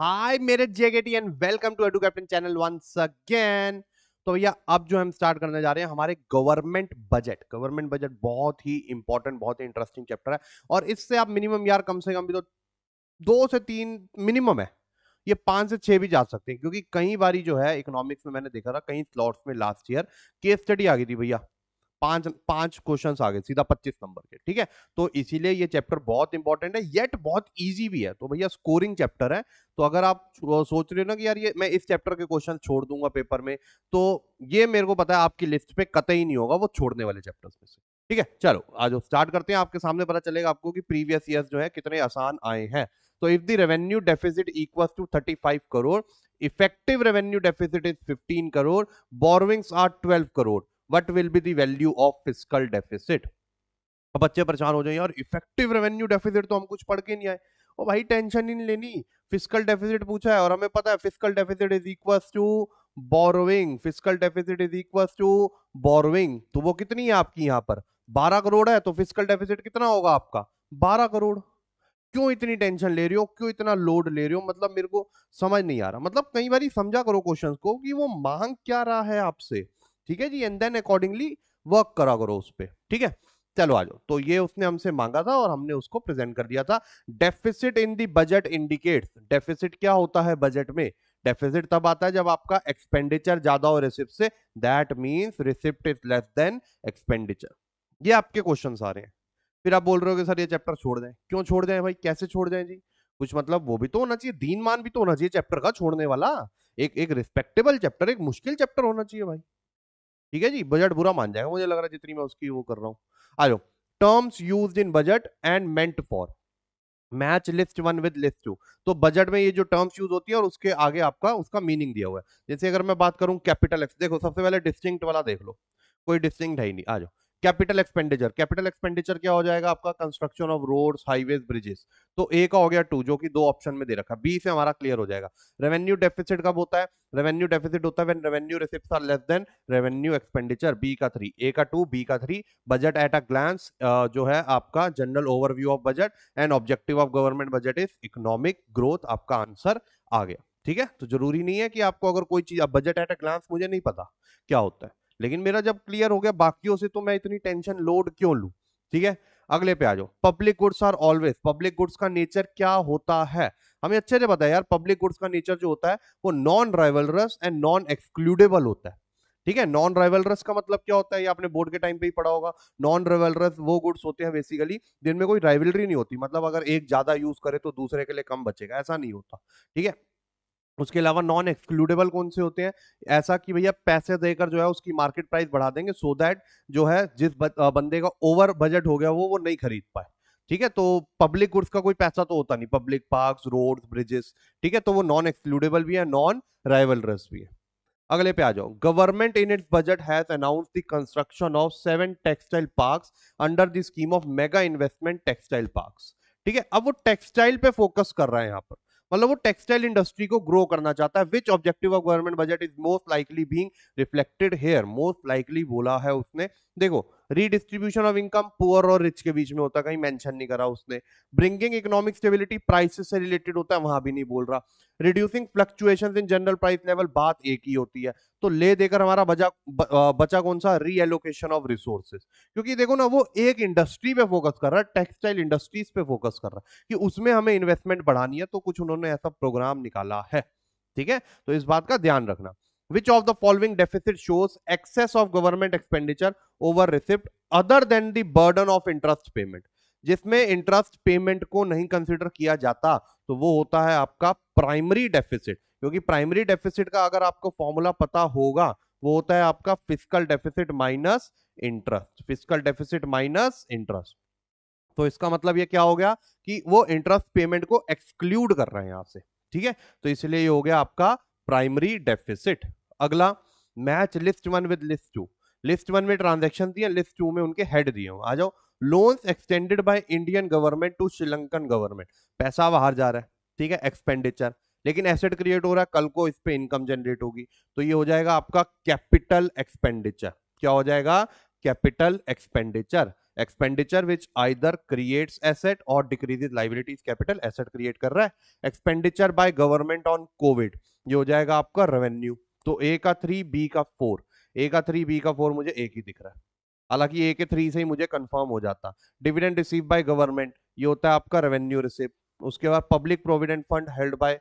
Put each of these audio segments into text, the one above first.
हाय मेरे जेकेटी and welcome to edu captain channel once again तो भैया अब जो हम स्टार्ट करने जा रहे हैं हमारे गवर्नमेंट बजट गवर्नमेंट बजट बहुत ही इंपॉर्टेंट बहुत ही इंटरेस्टिंग चैप्टर है और इससे आप मिनिमम यार कम से कम भी तो दो से तीन मिनिमम है ये पांच से छह भी जा सकते हैं क्योंकि कई बारी जो है इकोनॉमिक्स में मैंने देखा था कई स्लॉट्स में लास्ट ईयर केस स्टडी आ गई थी भैया पांच पांच क्वेश्चन आ गए सीधा पच्चीस नंबर के ठीक है तो इसीलिए ये चैप्टर बहुत इंपॉर्टेंट है येट बहुत ईजी भी है तो भैया स्कोरिंग चैप्टर है तो अगर आप सोच रहे हो ना कि यार ये मैं इस चैप्टर के क्वेश्चन छोड़ दूंगा पेपर में तो ये मेरे को पता है आपकी लिस्ट पे कतई नहीं होगा वो छोड़ने वाले चैप्टर में से ठीक है चलो आज स्टार्ट करते हैं आपके सामने पता चलेगा आपको कि प्रीवियस ईयर जो है कितने आसान आए हैं तो if the revenue deficit equal to five crore effective revenue deficit is fifteen crore borrowings are twelve crore what will be value of physical deficit अब बच्चे परेशान हो जाए और इफेक्टिव रेवेन्यू डेफिसिट तो हम कुछ पढ़ के नहीं आए ओ भाई टेंशन ही नहीं लेनी फिजिकल डेफिसिट पूछा है और हमें पता है physical deficit is equal to borrowing physical deficit is equal to borrowing तो वो कितनी है आपकी यहाँ पर बारह करोड़ है तो फिजिकल डेफिसिट कितना होगा आपका बारह करोड़ क्यों इतनी टेंशन ले रही हो क्यों इतना लोड ले रही हो मतलब मेरे को समझ नहीं आ रहा मतलब कई बार समझा करो क्वेश्चन को कि वो मांग क्या रहा है आपसे ठीक है जी एंड देन अकॉर्डिंगली वर्क करा करो उस पर ठीक है चलो आ जाओ तो ये उसने हमसे मांगा था और हमने उसको प्रेजेंट कर दिया था deficit in the budget indicates deficit क्या होता है बजट में डेफिसिट तब आता है जब आपका एक्सपेंडिचर ज्यादा हो रिसिप्ट से that means receipt is less than expenditure ये आपके क्वेश्चन आ रहे हैं फिर आप बोल रहे हो कि सर ये चैप्टर छोड़ दें क्यों छोड़ दें भाई कैसे छोड़ दें जी कुछ मतलब वो भी तो होना चाहिए दीन मान भी तो होना चाहिए चैप्टर का छोड़ने वाला एक एक रिस्पेक्टेबल चैप्टर एक मुश्किल चैप्टर होना चाहिए भाई ठीक है जी बजट बुरा मान जाएगा मुझे लग रहा है जितनी मैं उसकी वो कर रहा हूँ आ जाओ terms use in budget and meant for match list one with list two तो बजट में ये जो टर्म्स यूज होती है और उसके आगे आपका उसका मीनिंग दिया हुआ है जैसे अगर मैं बात करूं कैपिटल एक्स देखो सबसे पहले डिस्टिंक्ट वाला देख लो कोई डिस्टिंक्ट है ही नहीं आ जाओ कैपिटल एक्सपेंडिचर कैपिटल एक्सपेंडिचर क्या हो जाएगा आपका construction of roads highways bridges तो ए का हो गया टू जो कि दो ऑप्शन में दे रखा बी से हमारा क्लियर हो जाएगा रेवेन्यू डेफिसिट कब होता है रेवेन्यू डेफिसिट होता है when revenue are less than revenue expenditure B का थ्री ए का टू बी का three budget at a glance जो है आपका general overview of budget and objective of government budget is economic growth आपका answer आ गया ठीक है तो जरूरी नहीं है कि आपको अगर कोई चीज बजट एट अ ग्लांस मुझे नहीं पता क्या होता है लेकिन मेरा जब क्लियर हो गया बाकियों से तो मैं इतनी टेंशन लोड क्यों लू ठीक है अगले पे आ जाओ public goods are always public goods का नेचर क्या होता है हमें अच्छे से पता है यार पब्लिक गुड्स का नेचर जो होता है वो non rivalrous and non excludable होता है ठीक है नॉन राइवलरस का मतलब क्या होता है ये आपने बोर्ड के टाइम पे ही पढ़ा होगा नॉन राइवलरस वो गुड्स होते हैं बेसिकली जिनमें कोई राइवलरी नहीं होती मतलब अगर एक ज्यादा यूज करे तो दूसरे के लिए कम बचेगा ऐसा नहीं होता ठीक है उसके अलावा नॉन एक्सक्लूडेबल कौन से होते हैं ऐसा कि भैया पैसे देकर जो है उसकी मार्केट प्राइस बढ़ा देंगे सो so दैट जो है जिस बंदे का ओवर बजट हो गया वो वो नहीं खरीद पाए ठीक है तो पब्लिक गुड्स का कोई पैसा तो होता नहीं पब्लिक पार्क रोड ब्रिजेस ठीक है तो वो नॉन एक्सक्लूडेबल भी है नॉन राइवल भी है अगले पे आ जाओ government in its budget has announce the construction of seven textile parks under the scheme of mega investment textile parks ठीक है अब वो टेक्सटाइल पे फोकस कर रहा है यहाँ पर मतलब वो टेक्सटाइल इंडस्ट्री को ग्रो करना चाहता है which objective of government budget is most likely being reflected here most likely बोला है उसने देखो रीडिस्ट्रीब्यूशन ऑफ इनकम पुअर और रिच के बीच में होता कहीं मेंशन नहीं करा उसने ब्रिंगिंग इकोनॉमिक स्टेबिलिटी प्राइसेस से रिलेटेड होता है वहां भी नहीं बोल रहा reducing fluctuation in general price level बात एक ही होती है तो ले देकर हमारा बचा बचा कौन सा रीएलोकेशन ऑफ रिसोर्सेज क्योंकि देखो ना वो एक इंडस्ट्री पे फोकस कर रहा है टेक्सटाइल इंडस्ट्रीज पे फोकस कर रहा है कि उसमें हमें इन्वेस्टमेंट बढ़ानी है तो कुछ उन्होंने ऐसा प्रोग्राम निकाला है ठीक है तो इस बात का ध्यान रखना which of the following deficit shows excess of government expenditure over receipt other than the burden of interest payment जिसमें इंटरेस्ट पेमेंट को नहीं कंसिडर किया जाता तो वो होता है आपका प्राइमरी डेफिसिट क्योंकि प्राइमरी डेफिसिट का अगर आपको फॉर्मूला पता होगा वो होता है आपका physical deficit minus interest physical deficit minus interest तो इसका मतलब ये क्या हो गया कि वो इंटरेस्ट पेमेंट को एक्सक्लूड कर रहे हैं आपसे ठीक है तो इसलिए ये हो गया आपका प्राइमरी डेफिसिट अगला match list one with list two list one में ट्रांजेक्शन दिए लिस्ट टू में उनके हेड दिए आ जाओ loans extended by Indian government to Sri Lankan government पैसा बाहर जा रहा है ठीक है एक्सपेंडिचर लेकिन एसेट क्रिएट हो रहा है कल को इस पे इनकम जनरेट होगी तो ये हो जाएगा आपका कैपिटल एक्सपेंडिचर क्या हो जाएगा capital expenditure expenditure which either creates asset or decreases liabilities capital asset create कर रहा है expenditure by government on COVID ये हो जाएगा आपका रेवेन्यू तो ए का थ्री बी का फोर ए का थ्री बी का फोर मुझे एक ही दिख रहा है हालांकि ए के थ्री से ही मुझे कंफर्म हो जाता डिविडेंड रिसीव बाय गवर्नमेंट ये होता है आपका रेवेन्यू रिसीव उसके बाद public provident fund held by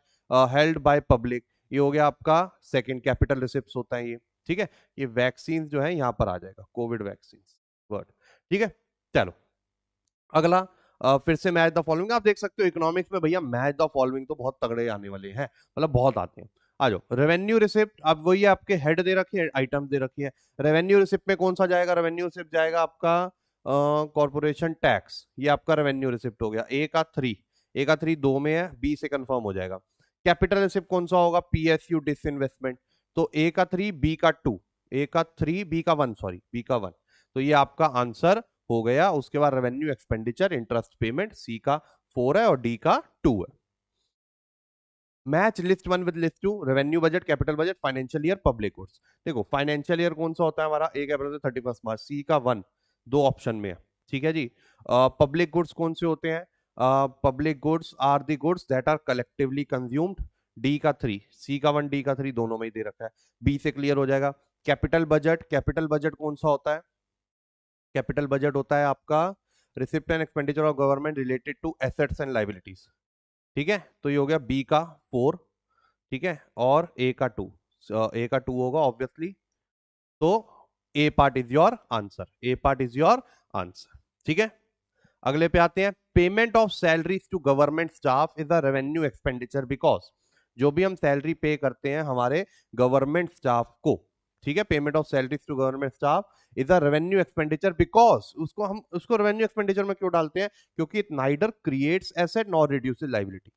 held by public ये हो गया आपका सेकंड कैपिटल रिसिप्ट होता है ये ठीक है ये वैक्सीन जो है यहाँ पर आ जाएगा कोविड वैक्सीन वर्ड ठीक है चलो अगला आ, फिर से मैच द फॉलोइंग आप देख सकते हो इकोनॉमिक्स में भैया मैच द फॉलोइंग तो बहुत तगड़े आने वाले हैं मतलब बहुत आते हैं आ जाओ रेवेन्यू रिसिप्ट अब वही है आपके हेड दे रखी है आइटम दे रखी है रेवेन्यू रिसिप्ट में कौन सा जाएगा रेवेन्यू रिसिप्ट जाएगा आपका कॉरपोरेशन टैक्स ये आपका रेवेन्यू रिसिप्ट हो गया ए का थ्री ए का थ्री दो में है बी से कंफर्म हो जाएगा कैपिटल रिसिप्ट कौन सा होगा P S U disinvestment तो ए का थ्री बी का टू ए का थ्री बी का वन सॉरी बी का वन तो ये आपका आंसर हो गया उसके बाद revenue expenditure interest payment C का फोर है और डी का टू है match list one with list two revenue budget capital budget financial year public goods देखो फाइनेंशियल ईयर कौन सा होता है हमारा एक अप्रैल से थर्टी फर्स्ट मार्च सी का वन दो ऑप्शन में है ठीक है जी पब्लिक गुड्स कौन से होते हैं public goods are the goods that are collectively consumed D का थ्री सी का वन डी का थ्री दोनों में ही दे रखा है बी से क्लियर हो जाएगा कैपिटल बजट कैपिटल बजट कौन सा होता है कैपिटल बजट होता है आपका receipt and expenditure of government related to assets and liabilities ठीक है तो ये हो गया बी का फोर ठीक है और ए का टू ए का टू होगा ऑब्वियसली तो A part is your answer A part is your answer ठीक है अगले पे आते हैं payment of salaries to government staff is a revenue expenditure because जो भी हम सैलरी पे करते हैं हमारे गवर्नमेंट स्टाफ को ठीक है payment of salaries to government staff is a revenue expenditure because उसको हम उसको रेवेन्यू एक्सपेंडिचर में क्यों डालते हैं क्योंकि it neither creates asset nor reduce liability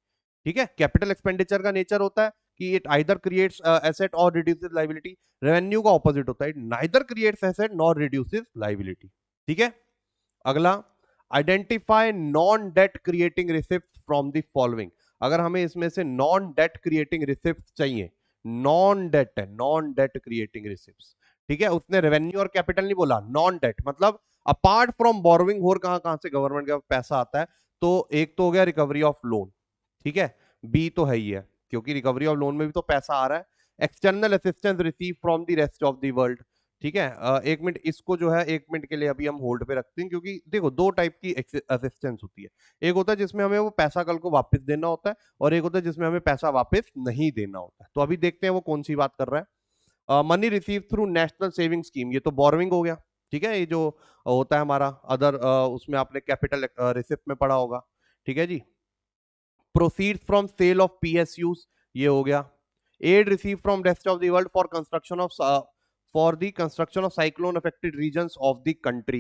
ठीक है कैपिटल एक्सपेंडिचर का नेचर होता है कि it either creates asset or reduce liability revenue का ऑपोजिट होता है it neither creates asset nor reduce liability ठीक है अगला identify non debt creating receipt from the following अगर हमें इसमें से नॉन डेट क्रिएटिंग रिसिप्ट चाहिए नॉन डेट है नॉन डेट क्रिएटिंग रिसिप्स ठीक है उसने रेवेन्यू और कैपिटल नहीं बोला नॉन डेट मतलब अपार्ट फ्रॉम बोरविंग और कहां कहां से गवर्नमेंट का पैसा आता है तो एक तो हो गया रिकवरी ऑफ लोन ठीक है बी तो है ही है क्योंकि रिकवरी ऑफ लोन में भी तो पैसा आ रहा है external assistance receive from the rest of the world ठीक है एक मिनट इसको जो है एक मिनट के लिए अभी हम होल्ड पे रखते हैं क्योंकि देखो दो टाइप की असिस्टेंस होती है एक होता है जिसमें हमें वो पैसा कल को वापस देना होता है और एक होता है जिसमें हमें पैसा वापस नहीं देना होता है तो अभी देखते हैं वो कौन सी बात कर रहा है money receive through national saving scheme ये तो बोरविंग हो गया ठीक है ये जो होता है हमारा अदर उसमें आपने कैपिटल रिसिप्ट में पढ़ा होगा ठीक है जी proceed from sale of P ये हो गया aid receive from rest of world for construction of for the construction of cyclone affected region of the country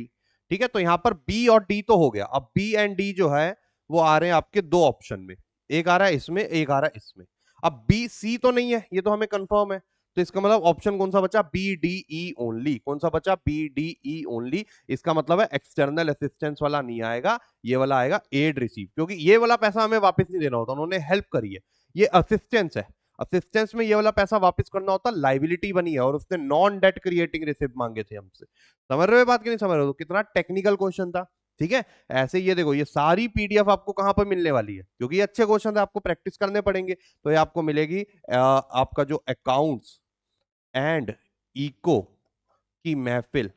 ठीक है तो यहां पर बी और डी तो हो गया अब बी एंड डी जो है वो आ रहे हैं आपके दो ऑप्शन में एक आ रहा है इसमें एक आ रहा है इसमें अब बी सी तो नहीं है ये तो हमें कंफर्म है तो इसका मतलब ऑप्शन कौन सा बचा बी डी ई ओनली कौन सा बचा बी डी ई ओनली इसका मतलब है एक्सटर्नल असिस्टेंस वाला नहीं आएगा ये वाला आएगा एड रिसीव क्योंकि ये वाला पैसा हमें वापस नहीं देना होता उन्होंने हेल्प करी है ये असिस्टेंस है असिस्टेंस में ये वाला पैसा वापस करना होता लाइबिलिटी बनी है और उसने नॉन डेट क्रिएटिंग रिसिप्ट मांगे थे हमसे समझ रहे बात नहीं समझ रहे तो कितना टेक्निकल क्वेश्चन था ठीक है ऐसे ये देखो ये सारी पीडीएफ आपको कहां पर मिलने वाली है क्योंकि ये अच्छे क्वेश्चन है आपको प्रैक्टिस करने पड़ेंगे तो ये आपको मिलेगी आपका जो अकाउंट्स एंड इको की महफिल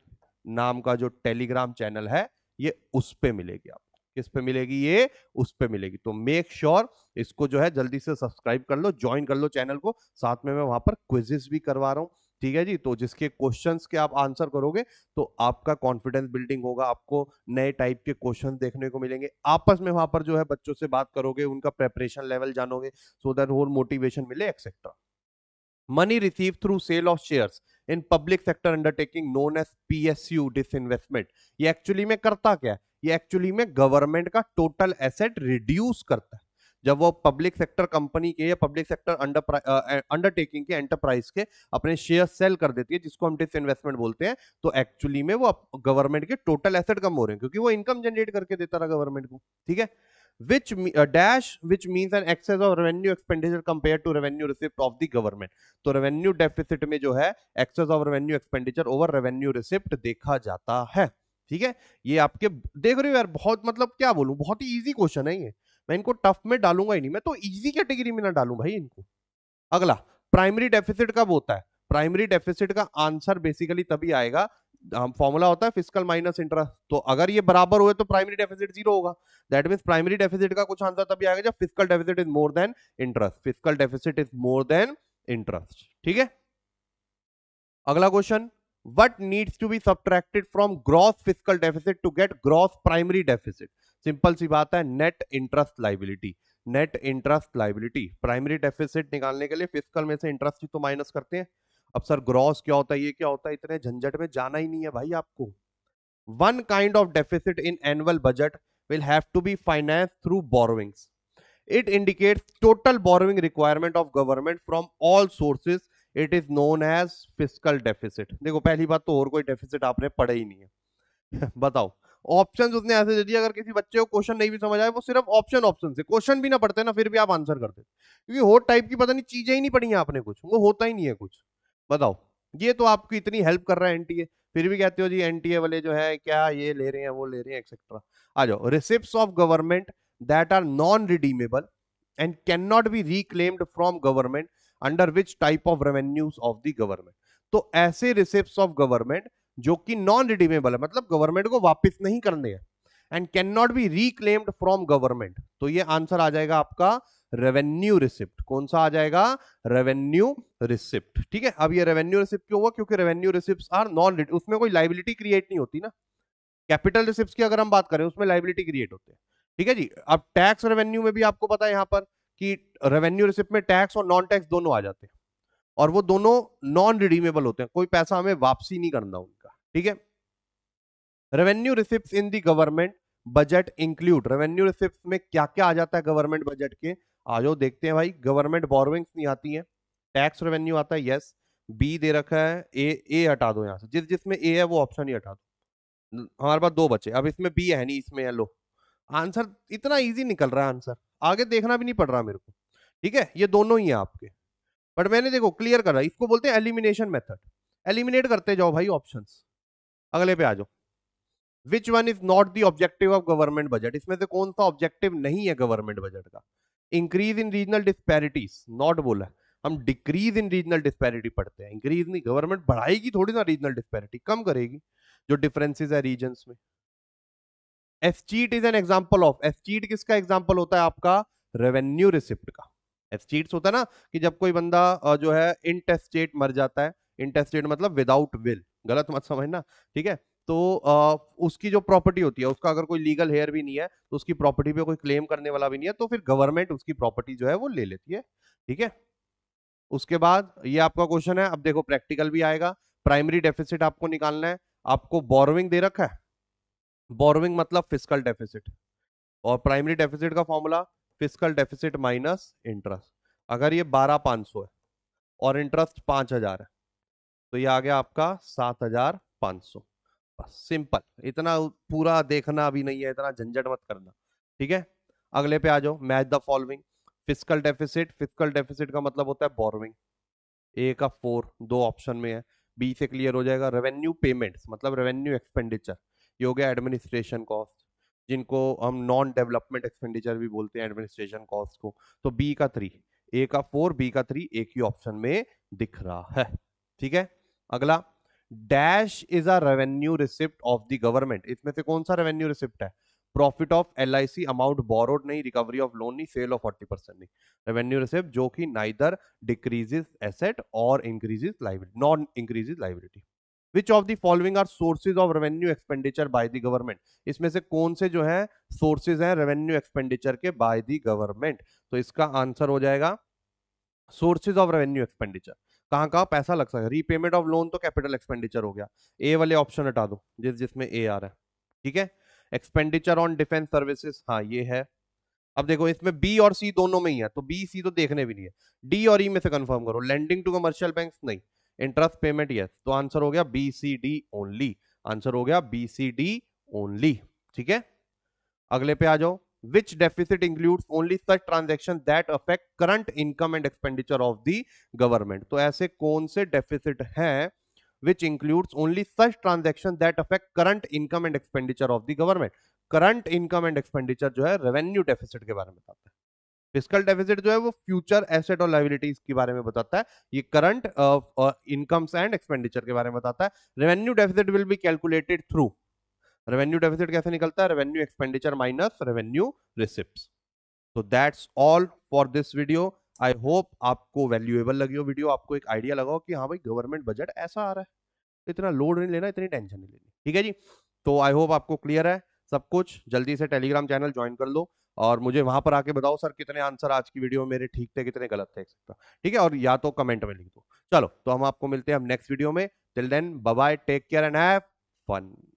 नाम का जो टेलीग्राम चैनल है ये उस पर मिलेगी आप किस पे मिलेगी ये उस पे मिलेगी तो मेक श्योर sure इसको जो है जल्दी से सब्सक्राइब कर लो ज्वाइन कर लो चैनल को साथ में मैं वहां पर क्विजेस भी करवा रहा हूँ ठीक है जी तो जिसके क्वेश्चंस के आप आंसर करोगे तो आपका कॉन्फिडेंस बिल्डिंग होगा आपको नए टाइप के क्वेश्चंस देखने को मिलेंगे आपस में वहां पर जो है बच्चों से बात करोगे उनका प्रेपरेशन लेवल जानोगे सो दैट होल मोटिवेशन मिले etcetera money receive through sale of shares in public sector undertaking known as disinvestment ये एक्चुअली में करता क्या है ये एक्चुअली में गवर्नमेंट का टोटल एसेट रिड्यूस करता है जब वो पब्लिक सेक्टर कंपनी के या पब्लिक सेक्टर अंडरटेकिंग के एंटरप्राइज के अपने शेयर सेल कर देती है जिसको हम डिस इन्वेस्टमेंट बोलते हैं तो एक्चुअली में वो गवर्नमेंट के टोटल एसेट कम हो रहे हैं क्योंकि वो इनकम जनरेट करके देता रहा गवर्नमेंट को ठीक है which uh, dash which means an excess of revenue expenditure compared to revenue receipt of the government तो revenue deficit में जो है excess of revenue expenditure over revenue receipt देखा जाता है ठीक है ये आपके देख रहे हो यार बहुत मतलब क्या बोलूं बहुत ही इजी क्वेश्चन है ये मैं इनको टफ में डालूंगा ही नहीं मैं तो इजी कैटेगरी में ना डालू भाई इनको अगला प्राइमरी डेफिसिट कब होता है प्राइमरी डेफिसिट का आंसर बेसिकली तभी आएगा फॉर्मूला होता है फिजिकल माइनस इंटरेस्ट तो अगर ये बराबर हुए तो प्राइमरी डेफिसिट जीरो होगा दैट मीन प्राइमरी डेफिसिट का कुछ आंसर तभी आएगा जब physical deficit is more than interest physical deficit is more than interest ठीक है अगला question what needs to be subtracted from gross physical deficit to get gross primary deficit simple सी बात है net interest liability net interest liability primary deficit निकालने के लिए physical में से इंटरेस्ट तो माइनस करते हैं अब सर ग्रॉस क्या होता है ये क्या होता है इतने झंझट में जाना ही नहीं है भाई आपको one kind of deficit in annual budget will have to be finance through borrowings it indicates total borrowing requirement of government from all sources it is known as physical deficit देखो पहली बात तो और कोई डेफिसिट आपने पढ़ा ही नहीं है बताओ ऑप्शन उसने ऐसे दे दिए अगर किसी बच्चे को क्वेश्चन नहीं भी समझ आए वो सिर्फ ऑप्शन ऑप्शन से क्वेश्चन भी ना पढ़ते ना फिर भी आप आंसर करते क्योंकि हो टाइप की पता नहीं चीजें ही नहीं पढ़ी आपने कुछ वो होता ही नहीं है कुछ बताओ ये तो आपकी इतनी हेल्प कर रहा है एनटीए फिर भी कहते हो जी एनटीए वाले जो है क्या ये ले रहे हैं वो ले रहे हैं एक्सेट्रा आ जाओ receipt of government that are non redeemable and can not be reclaimed from government under which type of revenues of the government तो ऐसे रिसिप्ट ऑफ गवर्नमेंट जो कि नॉन रिडीमेबल है मतलब गवर्नमेंट को वापस नहीं करने है and can not be reclaimed from government तो ये आंसर आ जाएगा आपका रेवेन्यू रिसिप्ट कौन सा आ जाएगा रेवेन्यू रिसिप्ट ठीक है अब ये रेवेन्यू रिसिप्ट क्यों हुआ क्योंकि रेवेन्यू रिसिप्ट आर नॉन उसमें कोई लाइबिलिटी क्रिएट नहीं होती ना कैपिटल रिसिप्ट की अगर हम बात करें उसमें लाइबिलिटी क्रिएट होती है ठीक है जी अब टैक्स रेवेन्यू में भी आपको पता है यहाँ पर कि रेवेन्यू रिसिप्ट में टैक्स और नॉन टैक्स दोनों आ जाते हैं और वो दोनों नॉन रिडीमेबल होते हैं कोई पैसा हमें वापसी नहीं करना उनका ठीक है revenue receipt in the government budget include revenue receipt में क्या क्या आ जाता है गवर्नमेंट बजट के आ जाओ देखते हैं भाई गवर्नमेंट बोरोविंग्स नहीं आती है टैक्स रेवेन्यू आता है यस बी दे रखा है ए ए हटा दो यहाँ से जिस जिसमें ए है वो ऑप्शन ही हटा दो हमारे पास दो बचे अब इसमें बी है नहीं इसमें है लो आंसर इतना इजी निकल रहा है आंसर आगे देखना भी नहीं पड़ रहा मेरे को ठीक है ये दोनों ही है आपके बट मैंने देखो क्लियर करा इसको बोलते हैं एलिमिनेशन मेथड एलिमिनेट करते जाओ भाई ऑप्शन अगले पे आ जाओ which one is not the objective of government budget इसमें से कौन सा ऑब्जेक्टिव नहीं है गवर्नमेंट बजट का increase in regional disparities not बोला हम डिक्रीज इन रीजनल डिस्पैरिटी पढ़ते हैं इंक्रीज नहीं गवर्नमेंट बढ़ाएगी थोड़ी ना रीजनल डिस्पैरिटी कम करेगी जो डिफरेंसेस है रीजन में deficit is an example of deficit किसका एग्जाम्पल होता है आपका रेवेन्यू रिसिप्ट का एफ चीट होता है ना कि जब कोई बंदा जो है इंटेस्टेट मर जाता है इंटेस्टेट मतलब विदाउट विल गलत मत समझना ठीक है तो आ, उसकी जो प्रॉपर्टी होती है उसका अगर कोई लीगल हेयर भी नहीं है तो उसकी प्रॉपर्टी पे कोई क्लेम करने वाला भी नहीं है तो फिर गवर्नमेंट उसकी प्रॉपर्टी जो है वो ले लेती है ठीक है उसके बाद ये आपका क्वेश्चन है अब देखो प्रैक्टिकल भी आएगा प्राइमरी डेफिसिट आपको निकालना है आपको बोरोविंग दे रखा है बोरोविंग मतलब फिजिकल डेफिसिट और प्राइमरी डेफिसिट का formula physical deficit minus interest अगर ये बारह पाँच सौ है और इंटरेस्ट पाँच हजार है तो ये आ गया आपका सात हजार पाँच सौ बस सिंपल इतना पूरा देखना अभी नहीं है इतना झंझट मत करना ठीक है अगले पे आ जाओ match the following physical deficit physical deficit का मतलब होता है बोरोविंग ए का फोर दो ऑप्शन में है बी से क्लियर हो जाएगा रेवेन्यू पेमेंट्स मतलब रेवेन्यू एक्सपेंडिचर ये हो गया एडमिनिस्ट्रेशन कॉस्ट जिनको हम नॉन डेवलपमेंट एक्सपेंडिचर भी बोलते हैं एडमिनिस्ट्रेशन कॉस्ट को तो बी का थ्री ए का फोर बी का थ्री एक ही ऑप्शन में दिख रहा है ठीक है अगला dash is a revenue receipt of the government इसमें से कौन सा रेवेन्यू रिसिप्ट है profit of L I C amount borrowed नहीं रिकवरी ऑफ लोन नहीं सेल ऑफ फोर्टी परसेंट नहीं रेवेन्यू रिसिप्ट जो कि नाइदर डिक्रीजेस एसेट और increases liability non increases liability which of the following are sources of revenue expenditure by the government इसमें से कौन से जो है सोर्सेज हैं रेवेन्यू एक्सपेंडिचर के बाय दी गवर्नमेंट तो इसका आंसर हो जाएगा सोर्सेज ऑफ रेवेन्यू एक्सपेंडिचर कहाँ कहाँ पैसा लग सकता है रीपेमेंट ऑफ लोन तो कैपिटल एक्सपेंडिचर हो गया ए वाले ऑप्शन हटा दो जिस जिसमें ए आ रहा है ठीक है एक्सपेंडिचर ऑन डिफेंस सर्विसेज हाँ ये है अब देखो इसमें बी और सी दोनों में ही है तो बी सी तो देखने भी नहीं है डी और ई e में से कंफर्म करो लैंडिंग टू कमर्शियल बैंक्स नहीं इंटरेस्ट पेमेंट यस तो आंसर हो गया B C D only answer हो गया बी सी डी ओनली ठीक है अगले पे आ जाओ which deficit include only such transaction that affect current income and expenditure of the government तो ऐसे कौन से डेफिसिट है which includes only such transaction that affect current income and expenditure of the government current income and expenditure जो है revenue deficit के बारे में बताते हैं फिजिकल डेफिसिट जो है वो फ्यूचर एसेट और लाइबिलिटीज के बारे में बताता है ये करंट इनकम्स एंड एक्सपेंडिचर के बारे में बताता है revenue deficit will be calculated through revenue deficit कैसे निकलता है revenue expenditure minus revenue receipt तो that's all for this video I hope आपको वैल्यूएबल लगी हो वीडियो आपको एक आइडिया लगाओ कि हाँ भाई गवर्नमेंट बजट ऐसा आ रहा है इतना लोड नहीं लेना इतनी टेंशन नहीं लेनी ठीक है जी तो आई होप आपको क्लियर है सब कुछ जल्दी से टेलीग्राम चैनल ज्वाइन कर लो और मुझे वहां पर आके बताओ सर कितने आंसर आज की वीडियो मेरे ठीक थे कितने गलत थे एक्सेट्रा ठीक है और या तो कमेंट में लिख दो चलो तो हम आपको मिलते हैं हम नेक्स्ट वीडियो में till then bye take care and have fun